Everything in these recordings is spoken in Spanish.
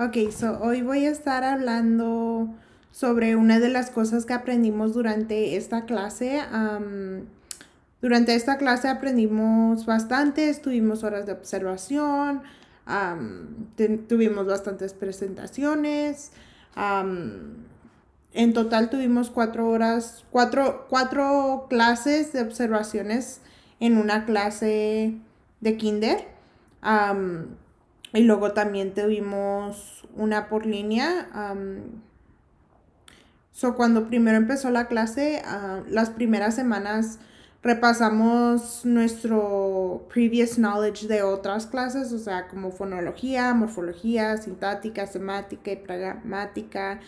Ok, so hoy voy a estar hablando sobre una de las cosas que aprendimos durante esta clase. durante esta clase aprendimos bastante, tuvimos horas de observación, tuvimos bastantes presentaciones. en total tuvimos cuatro horas, cuatro, cuatro clases de observaciones en una clase de kinder. Y luego también tuvimos una por línea. cuando primero empezó la clase, las primeras semanas repasamos nuestro previous knowledge de otras clases, o sea, como fonología, morfología, sintática, semática y pragmática,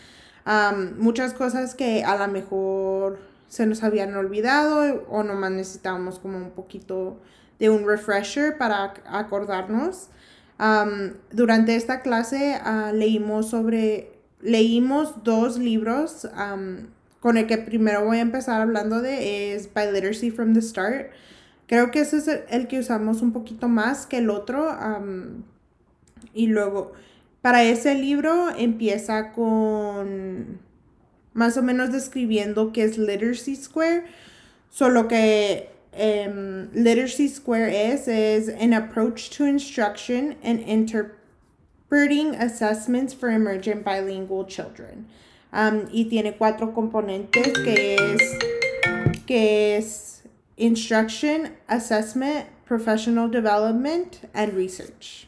muchas cosas que a lo mejor se nos habían olvidado o nomás necesitábamos como un poquito de un refresher para acordarnos durante esta clase ah, leímos sobre, leímos dos libros con el que primero voy a empezar hablando de es By Literacy from the Start. Creo que ese es el, que usamos un poquito más que el otro. y luego, para ese libro empieza con más o menos describiendo qué es Literacy Square, solo que Em, literacy Square es an approach to instruction and interpreting assessments for emergent bilingual children. Um, y tiene cuatro componentes que es, que es instruction, assessment, professional development, and research.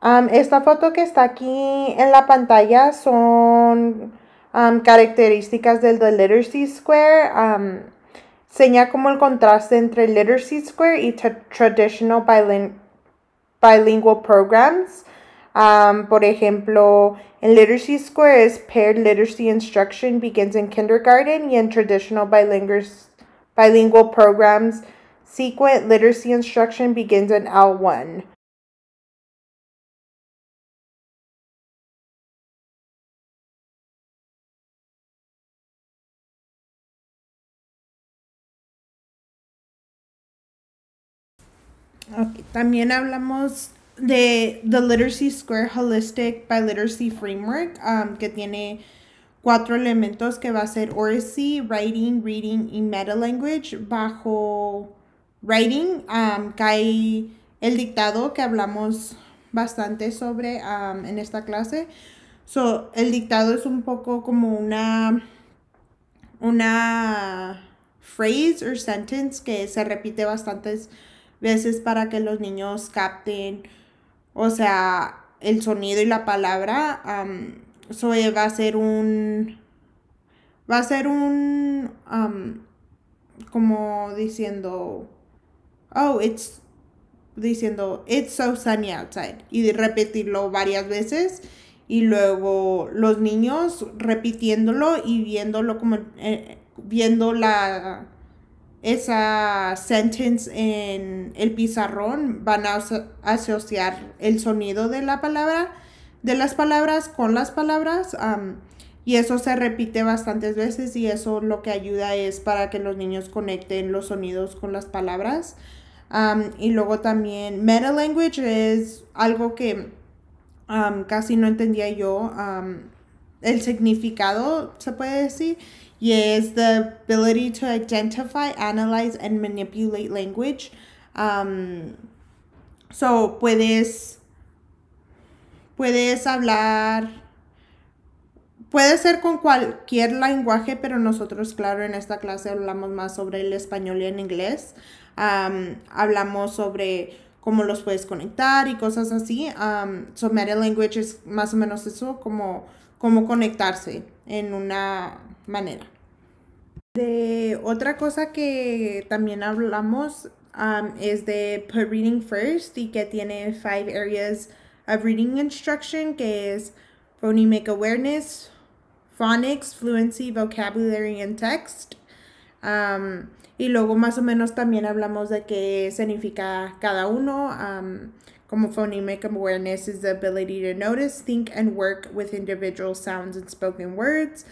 Um, esta foto que está aquí en la pantalla son um, características del Literacy Square. Señala como el contraste entre Literacy Square y traditional biling bilingual programs. Um, por ejemplo, en Literacy Square es paired literacy instruction begins in kindergarten y en traditional bilingual programs, sequent literacy instruction begins in L1. También hablamos de The Literacy Square Holistic by Literacy Framework, um, que tiene cuatro elementos que va a ser oracy, writing, reading y meta language. Bajo writing um, cae el dictado que hablamos bastante sobre um, en esta clase. el dictado es un poco como una, una phrase or sentence que se repite bastantes veces para que los niños capten, o sea, el sonido y la palabra. eso eh, va a ser un, va a ser un, como diciendo, oh, it's, diciendo, it's so sunny outside. Y repetirlo varias veces y luego los niños repitiéndolo y viéndolo como eh, viendo la esa sentence en el pizarrón, van a asociar el sonido de la palabra, de las palabras con las palabras. y eso se repite bastantes veces y eso lo que ayuda es para que los niños conecten los sonidos con las palabras. y luego también meta language es algo que casi no entendía yo. el significado, se puede decir es the ability to identify, analyze, and manipulate language. Um, so puedes, puedes hablar, puede ser con cualquier lenguaje, pero nosotros, claro, en esta clase hablamos más sobre el español y el inglés. Um, hablamos sobre cómo los puedes conectar y cosas así. Um, so meta language es más o menos eso, como, como conectarse en una manera. De otra cosa que también hablamos um, es de Put Reading First y que tiene five areas of reading instruction que es phonemic awareness, phonics, fluency, vocabulary and text. Um, y luego más o menos también hablamos de qué significa cada uno. Um, como phonemic awareness is the ability to notice, think and work with individual sounds and spoken words.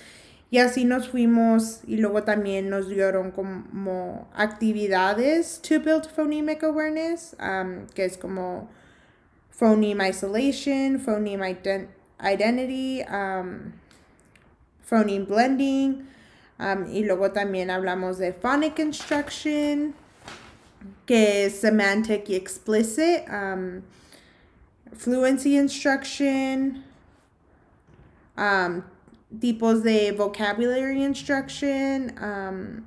Y así nos fuimos y luego también nos dieron como actividades to build phonemic awareness, um, que es como phoneme isolation, phoneme identity, um, phoneme blending. Um, y luego también hablamos de phonic instruction, que es semantic y explicit, fluency instruction, um, tipos de vocabulary instruction, um,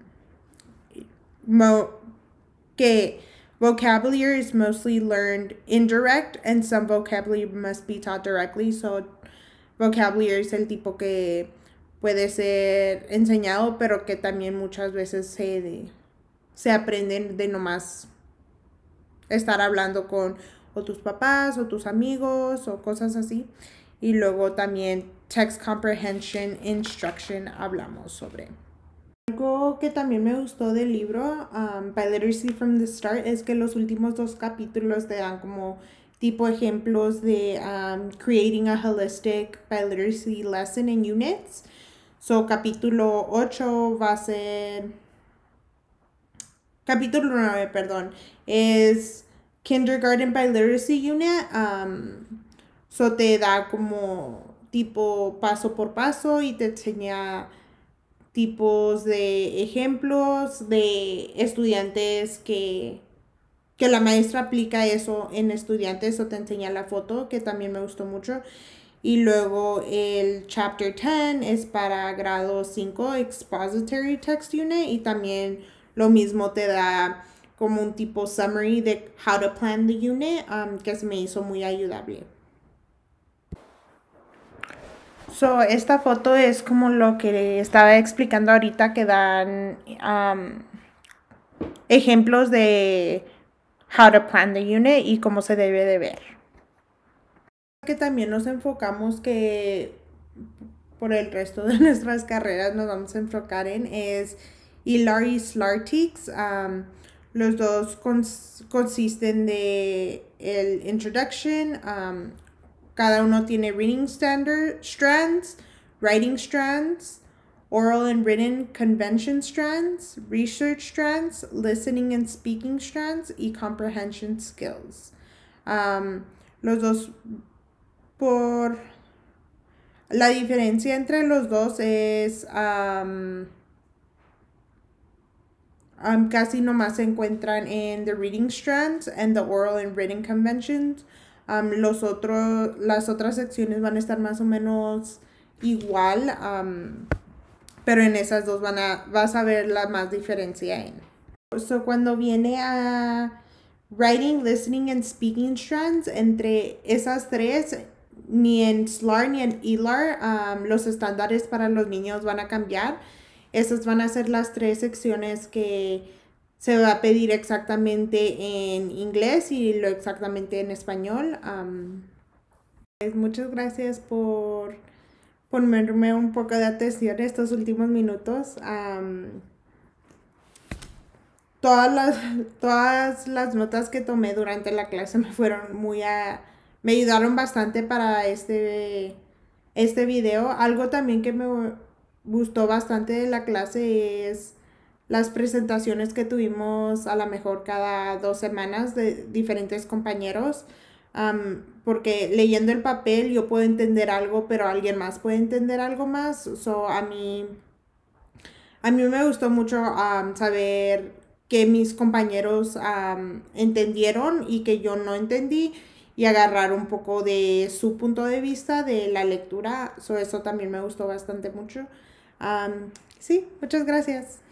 que vocabulary is mostly learned indirect and some vocabulary must be taught directly. So vocabulary es el tipo que puede ser enseñado, pero que también muchas veces se, se aprenden de nomás estar hablando con o tus papás o tus amigos o cosas así. Y luego también text comprehension instruction hablamos sobre. Algo que también me gustó del libro, um, Literacy from the Start, es que los últimos dos capítulos te dan como tipo ejemplos de um, creating a holistic biliteracy lesson in units. So, capítulo 8 va a ser. Capítulo 9, perdón, es Kindergarten Biliteracy Unit. Um, so, te da como tipo paso por paso y te enseña tipos de ejemplos de estudiantes que, que la maestra aplica eso en estudiantes o te enseña la foto que también me gustó mucho. Y luego el chapter 10 es para grado 5 expository text unit y también lo mismo te da como un tipo summary de how to plan the unit um, que me hizo muy ayudable. So, esta foto es como lo que estaba explicando ahorita que dan um, ejemplos de how to plan the unit y cómo se debe de ver. Que también nos enfocamos que por el resto de nuestras carreras nos vamos a enfocar en es Hilary Slartix. Um, los dos consisten de el introduction, um, Cada uno tiene reading standard strands, writing strands, oral and written convention strands, research strands, listening and speaking strands, y comprehension skills. Um, los dos por la diferencia entre los dos es um, um, casi nomás se encuentran en the reading strands and the oral and written conventions los otros las otras secciones van a estar más o menos igual, pero en esas dos van a, vas a ver la más diferencia en. eso cuando viene a writing, listening and speaking strands, entre esas tres, ni en SLAR ni en ELAR, los estándares para los niños van a cambiar. Esas van a ser las tres secciones que se va a pedir exactamente en inglés y lo exactamente en español. Pues, muchas gracias por ponerme un poco de atención estos últimos minutos. todas, las, todas las notas que tomé durante la clase me fueron muy me ayudaron bastante para este, este video. Algo también que me gustó bastante de la clase es las presentaciones que tuvimos a lo mejor cada dos semanas de diferentes compañeros, porque leyendo el papel yo puedo entender algo, pero alguien más puede entender algo más. So, a, mí, a mí me gustó mucho saber que mis compañeros entendieron y que yo no entendí y agarrar un poco de su punto de vista de la lectura. So, eso también me gustó bastante mucho. sí, muchas gracias.